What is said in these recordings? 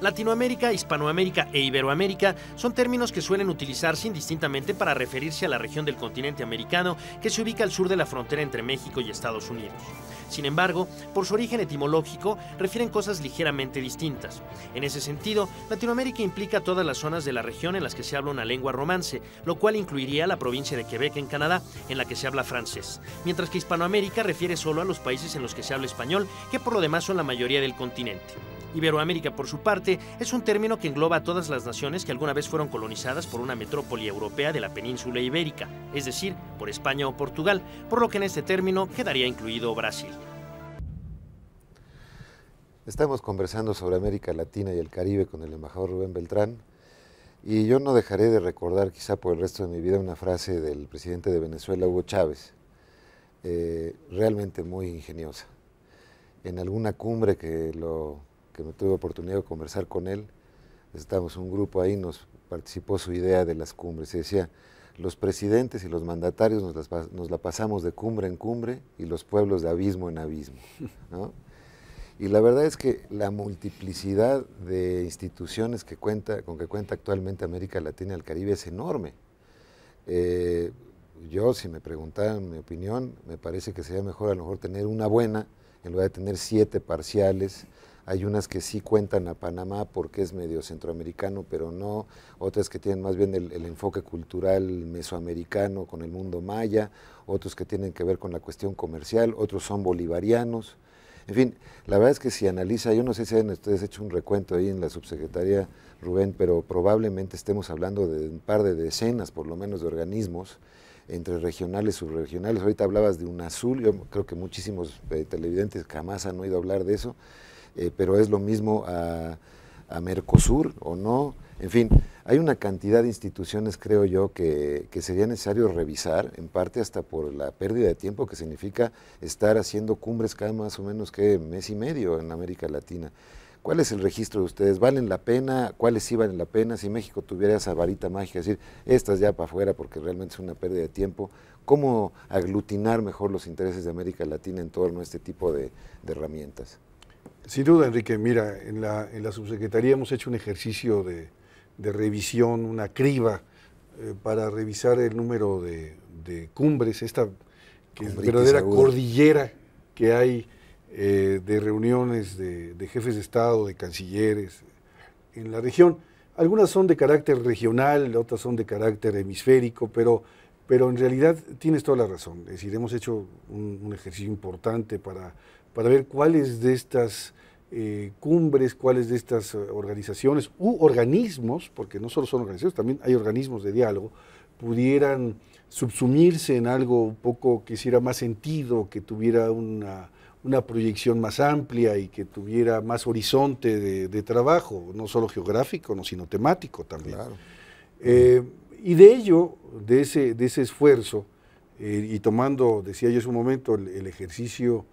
Latinoamérica, Hispanoamérica e Iberoamérica son términos que suelen utilizarse indistintamente para referirse a la región del continente americano que se ubica al sur de la frontera entre México y Estados Unidos. Sin embargo, por su origen etimológico, refieren cosas ligeramente distintas. En ese sentido, Latinoamérica implica todas las zonas de la región en las que se habla una lengua romance, lo cual incluiría la provincia de Quebec en Canadá, en la que se habla francés, mientras que Hispanoamérica refiere solo a los países en los que se habla español, que por lo demás son la mayoría del continente. Iberoamérica, por su parte, es un término que engloba a todas las naciones que alguna vez fueron colonizadas por una metrópoli europea de la península ibérica, es decir, por España o Portugal, por lo que en este término quedaría incluido Brasil. Estamos conversando sobre América Latina y el Caribe con el embajador Rubén Beltrán y yo no dejaré de recordar quizá por el resto de mi vida una frase del presidente de Venezuela, Hugo Chávez, eh, realmente muy ingeniosa. En alguna cumbre que lo me tuve oportunidad de conversar con él, estábamos un grupo ahí, nos participó su idea de las cumbres, y decía, los presidentes y los mandatarios nos, la pasamos de cumbre en cumbre y los pueblos de abismo en abismo. Y la verdad es que la multiplicidad de instituciones que cuenta, con que cuenta actualmente América Latina y el Caribe es enorme. Eh, yo, si me preguntaran mi opinión, me parece que sería mejor a lo mejor tener una buena en lugar de tener siete parciales hay unas que sí cuentan a Panamá porque es medio centroamericano, pero no, otras que tienen más bien el, enfoque cultural mesoamericano con el mundo maya, otros que tienen que ver con la cuestión comercial, otros son bolivarianos. En fin, la verdad es que si analiza, yo no sé si han ustedes hecho un recuento ahí en la subsecretaría, Rubén, pero probablemente estemos hablando de un par de decenas, por lo menos, de organismos entre regionales, subregionales. Ahorita hablabas de un azul, yo creo que muchísimos eh, televidentes jamás han oído hablar de eso. Eh, pero es lo mismo a, Mercosur o no. En fin, hay una cantidad de instituciones, creo yo, que, sería necesario revisar, en parte hasta por la pérdida de tiempo que significa estar haciendo cumbres cada más o menos que mes y medio en América Latina. ¿Cuál es el registro de ustedes? ¿Valen la pena? ¿Cuáles sí valen la pena? Si México tuviera esa varita mágica, decir, estas ya para afuera porque realmente es una pérdida de tiempo, ¿cómo aglutinar mejor los intereses de América Latina en torno a este tipo de herramientas? Sin duda, Enrique, mira, en la, subsecretaría hemos hecho un ejercicio de, revisión, una criba, eh, para revisar el número de, cumbres, esta verdadera cordillera que hay eh, de reuniones de, de, jefes de Estado, de cancilleres en la región. Algunas son de carácter regional, otras son de carácter hemisférico, pero pero en realidad tienes toda la razón. Es decir, hemos hecho un, ejercicio importante para, para ver cuáles de estas eh, cumbres, cuáles de estas eh, organizaciones u organismos, porque no solo son organizaciones, también hay organismos de diálogo, pudieran subsumirse en algo un poco que hiciera más sentido, que tuviera una, proyección más amplia y que tuviera más horizonte de, trabajo, no solo geográfico, sino temático también. Claro. Eh, y de ello, de ese, de ese esfuerzo, eh, y tomando, decía yo hace un momento, el, ejercicio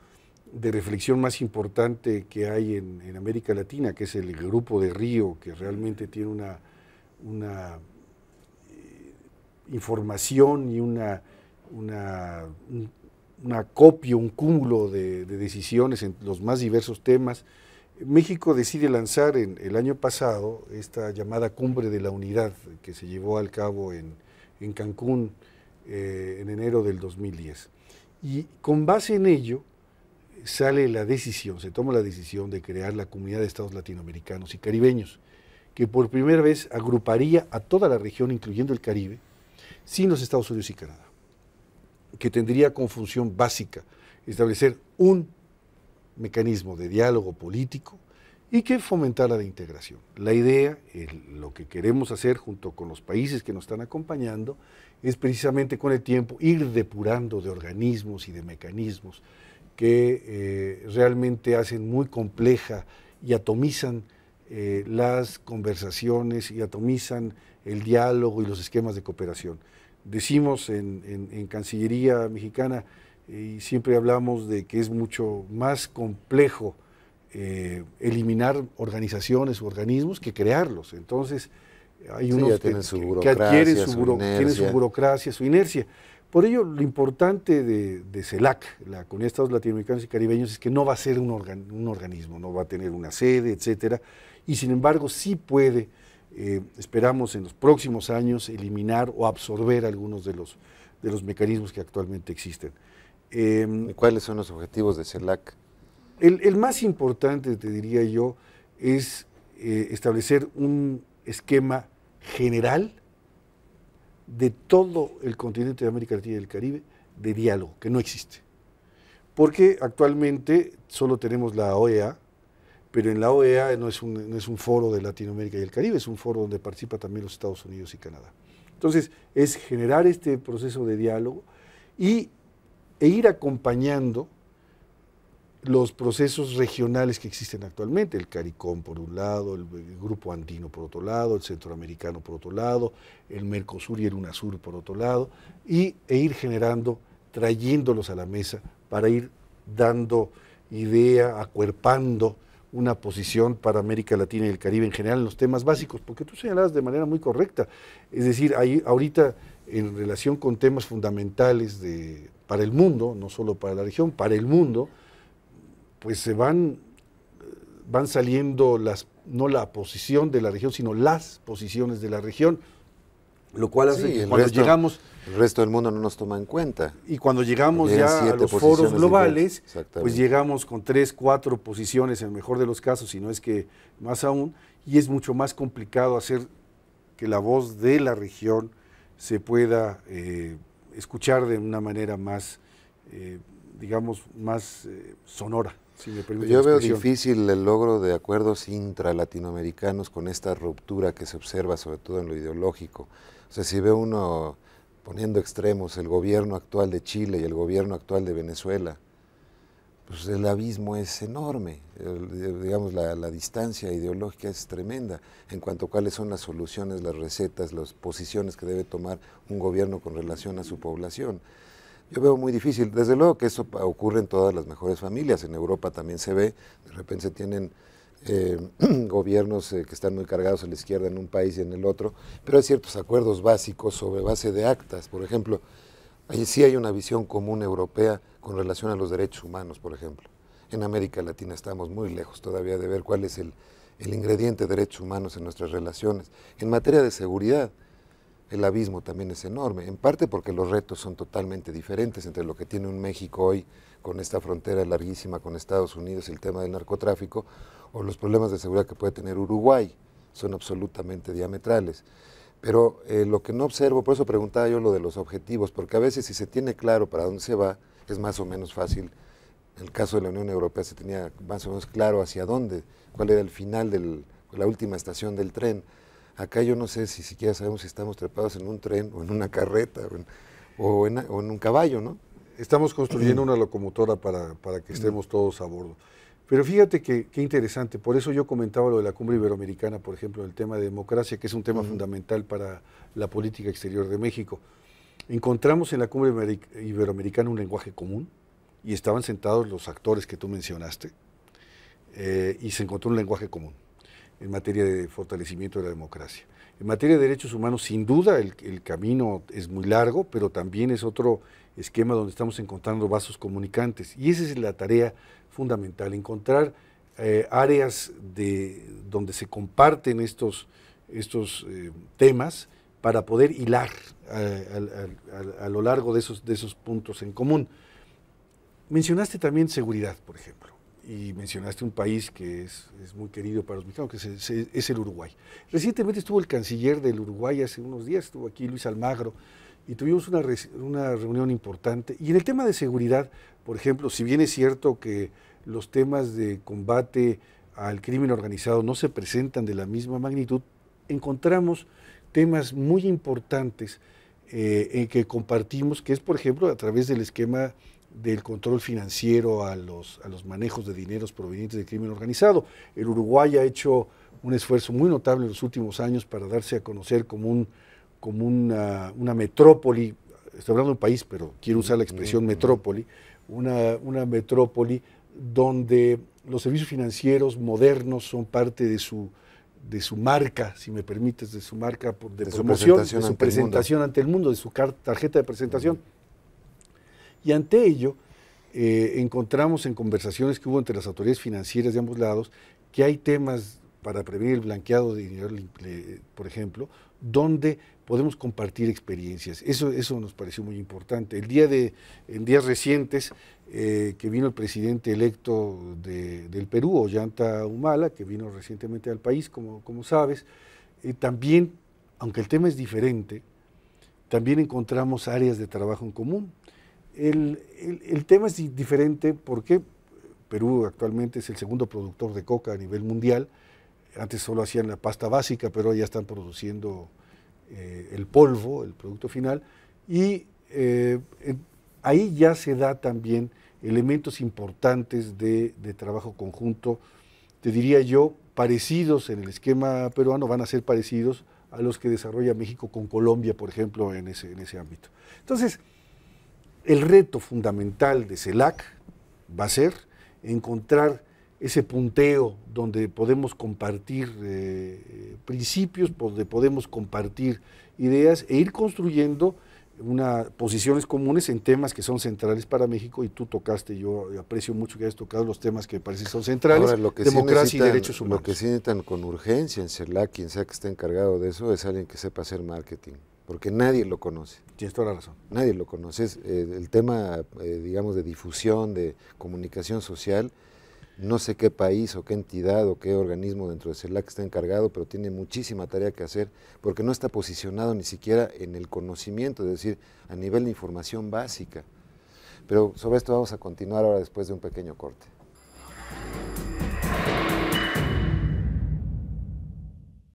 de reflexión más importante que hay en, América Latina, que es el grupo de Río, que realmente tiene una, eh, información y una, una un, acopio, un cúmulo de decisiones en los más diversos temas, México decide lanzar en, el año pasado esta llamada Cumbre de la Unidad que se llevó al cabo en, Cancún eh, en enero del 2010. Y con base en ello sale la decisión, se toma la decisión de crear la Comunidad de Estados Latinoamericanos y Caribeños, que por primera vez agruparía a toda la región, incluyendo el Caribe, sin los Estados Unidos y Canadá, que tendría como función básica establecer un mecanismo de diálogo político y que fomentara la integración. La idea, lo que queremos hacer junto con los países que nos están acompañando, es precisamente con el tiempo ir depurando de organismos y de mecanismos que eh, realmente hacen muy compleja y atomizan eh, las conversaciones y atomizan el diálogo y los esquemas de cooperación. Decimos en Cancillería Mexicana, y siempre hablamos de que es mucho más complejo eh, eliminar organizaciones u organismos que crearlos. Entonces, hay unos que, adquieren su, burocracia, su inercia. Por ello, lo importante de, CELAC, la Comunidad de Estados Latinoamericanos y Caribeños, es que no va a ser un, organismo, no va a tener una sede, etcétera, y sin embargo sí puede, eh, esperamos en los próximos años, eliminar o absorber algunos de los mecanismos que actualmente existen. Em, cuáles son los objetivos de CELAC? El, más importante, te diría yo, es eh, establecer un esquema general de todo el continente de América Latina y el Caribe de diálogo, que no existe. Porque actualmente solo tenemos la OEA, pero en la OEA no es, un, no es un foro de Latinoamérica y el Caribe, es un foro donde participa también los Estados Unidos y Canadá. Entonces, es generar este proceso de diálogo y e ir acompañando los procesos regionales que existen actualmente, el CARICOM por un lado, el, Grupo Andino por otro lado, el Centroamericano por otro lado, el Mercosur y el UNASUR por otro lado, y, e ir generando, trayéndolos a la mesa para ir dando idea, acuerpando una posición para América Latina y el Caribe en general en los temas básicos, porque tú señalabas de manera muy correcta, es decir, ahí ahorita en relación con temas fundamentales de, para el mundo, no solo para la región, para el mundo, pues se van, van saliendo las, no la posición de la región, sino las posiciones de la región, lo cual hace cuando llegamos... El resto del mundo no nos toma en cuenta. Y cuando llegamos ya a los foros globales, pues llegamos con tres, cuatro posiciones, en el mejor de los casos, si no es que más aún, y es mucho más complicado hacer que la voz de la región se pueda eh, escuchar de una manera más, eh, digamos, más eh, sonora. Yo veo difícil el logro de acuerdos intralatinoamericanos con esta ruptura que se observa sobre todo en lo ideológico. O sea, si ve uno poniendo extremos el gobierno actual de Chile y el gobierno actual de Venezuela, pues el abismo es enorme, eh, digamos, la, distancia ideológica es tremenda en cuanto a cuáles son las soluciones, las recetas, las posiciones que debe tomar un gobierno con relación a su población. Yo veo muy difícil, desde luego que eso ocurre en todas las mejores familias, en Europa también se ve, de repente se tienen eh, gobiernos eh, que están muy cargados a la izquierda en un país y en el otro, pero hay ciertos acuerdos básicos sobre base de actas, por ejemplo, Ahí sí hay una visión común europea con relación a los derechos humanos, por ejemplo. En América Latina estamos muy lejos todavía de ver cuál es el, ingrediente de derechos humanos en nuestras relaciones. En materia de seguridad, el abismo también es enorme, en parte porque los retos son totalmente diferentes entre lo que tiene un México hoy con esta frontera larguísima con Estados Unidos, y el tema del narcotráfico, o los problemas de seguridad que puede tener Uruguay, son absolutamente diametrales. Pero eh, lo que no observo, por eso preguntaba yo lo de los objetivos, porque a veces si se tiene claro para dónde se va, es más o menos fácil. En el caso de la Unión Europea se tenía más o menos claro hacia dónde, cuál era el final de la última estación del tren. Acá yo no sé si siquiera sabemos si estamos trepados en un tren o en una carreta o en, un caballo, ¿no? Estamos construyendo una locomotora para que mm. estemos todos a bordo. Pero fíjate que, interesante, por eso yo comentaba lo de la cumbre iberoamericana, por ejemplo, el tema de democracia, que es un tema fundamental para la política exterior de México. Encontramos en la cumbre iberoamericana un lenguaje común y estaban sentados los actores que tú mencionaste eh, y se encontró un lenguaje común en materia de fortalecimiento de la democracia. En materia de derechos humanos, sin duda, el, el camino es muy largo, pero también es otro esquema donde estamos encontrando vasos comunicantes. Y esa es la tarea fundamental, encontrar eh, áreas de, donde se comparten estos, estos eh, temas para poder hilar eh, a, lo largo de esos, de esos puntos en común. Mencionaste también seguridad, por ejemplo, y mencionaste un país que es, muy querido para los mexicanos, que es, el Uruguay. Recientemente estuvo el canciller del Uruguay hace unos días, estuvo aquí Luis Almagro, y tuvimos una, reunión importante. Y en el tema de seguridad, por ejemplo, si bien es cierto que los temas de combate al crimen organizado no se presentan de la misma magnitud, encontramos temas muy importantes eh, en que compartimos, que es, por ejemplo, a través del esquema del control financiero a los, a los manejos de dineros provenientes del crimen organizado. El Uruguay ha hecho un esfuerzo muy notable en los últimos años para darse a conocer como un como una, metrópoli, estoy hablando de un país, pero quiero usar la expresión metrópoli, una, metrópoli donde los servicios financieros modernos son parte de su, de su marca, si me permites, de su marca de, promoción, su de su ante, presentación el ante el mundo, de su tarjeta de presentación. Y ante ello, eh, encontramos en conversaciones que hubo entre las autoridades financieras de ambos lados que hay temas para prevenir el blanqueado de dinero, por ejemplo, donde podemos compartir experiencias. Eso, eso nos pareció muy importante. El día de, en días recientes eh, que vino el presidente electo del Perú, Ollanta Humala, que vino recientemente al país, como, sabes, eh, también, aunque el tema es diferente, también encontramos áreas de trabajo en común. El, el tema es diferente porque Perú actualmente es el segundo productor de coca a nivel mundial, antes solo hacían la pasta básica, pero ya están produciendo eh, el polvo, el producto final, y eh, ahí ya se da también elementos importantes de, trabajo conjunto, te diría yo, parecidos en el esquema peruano, van a ser parecidos a los que desarrolla México con Colombia, por ejemplo, en ese, en ese ámbito. Entonces, el reto fundamental de CELAC va a ser encontrar ese punteo donde podemos compartir eh, principios, donde podemos compartir ideas e ir construyendo una, posiciones comunes en temas que son centrales para México y tú tocaste, yo aprecio mucho que hayas tocado los temas que me parecen son centrales, democracia y derechos humanos. Lo que sí necesitan con urgencia en la quien sea que esté encargado de eso, es alguien que sepa hacer marketing, porque nadie lo conoce. Tienes toda la razón. Nadie lo conoce. Eh, el tema, eh, digamos, de difusión, de comunicación social, no sé qué país o qué entidad o qué organismo dentro de CELAC está encargado, pero tiene muchísima tarea que hacer porque no está posicionado ni siquiera en el conocimiento, es decir, a nivel de información básica. Pero sobre esto vamos a continuar ahora después de un pequeño corte.